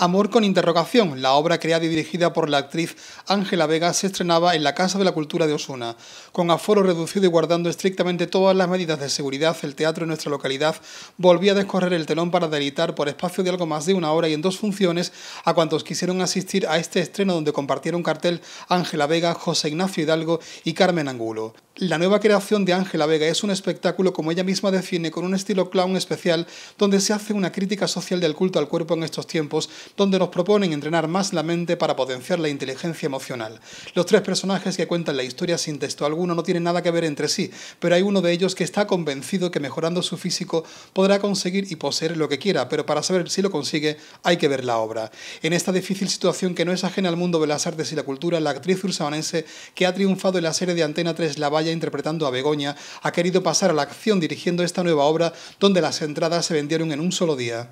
Amor con interrogación, la obra creada y dirigida por la actriz Ángela Vega, se estrenaba en la Casa de la Cultura de Osuna. Con aforo reducido y guardando estrictamente todas las medidas de seguridad, el teatro en nuestra localidad volvía a descorrer el telón para delitar por espacio de algo más de una hora y en dos funciones a cuantos quisieron asistir a este estreno donde compartieron cartel Ángela Vega, José Ignacio Hidalgo y Carmen Angulo. La nueva creación de Ángela Vega es un espectáculo, como ella misma define, con un estilo clown especial, donde se hace una crítica social del culto al cuerpo en estos tiempos, donde nos proponen entrenar más la mente para potenciar la inteligencia emocional. Los tres personajes que cuentan la historia sin texto alguno no tienen nada que ver entre sí, pero hay uno de ellos que está convencido que mejorando su físico podrá conseguir y poseer lo que quiera, pero para saber si lo consigue hay que ver la obra. En esta difícil situación que no es ajena al mundo de las artes y la cultura, la actriz ursabanense que ha triunfado en la serie de Antena 3 La Valle interpretando a Begoña, ha querido pasar a la acción dirigiendo esta nueva obra donde las entradas se vendieron en un solo día.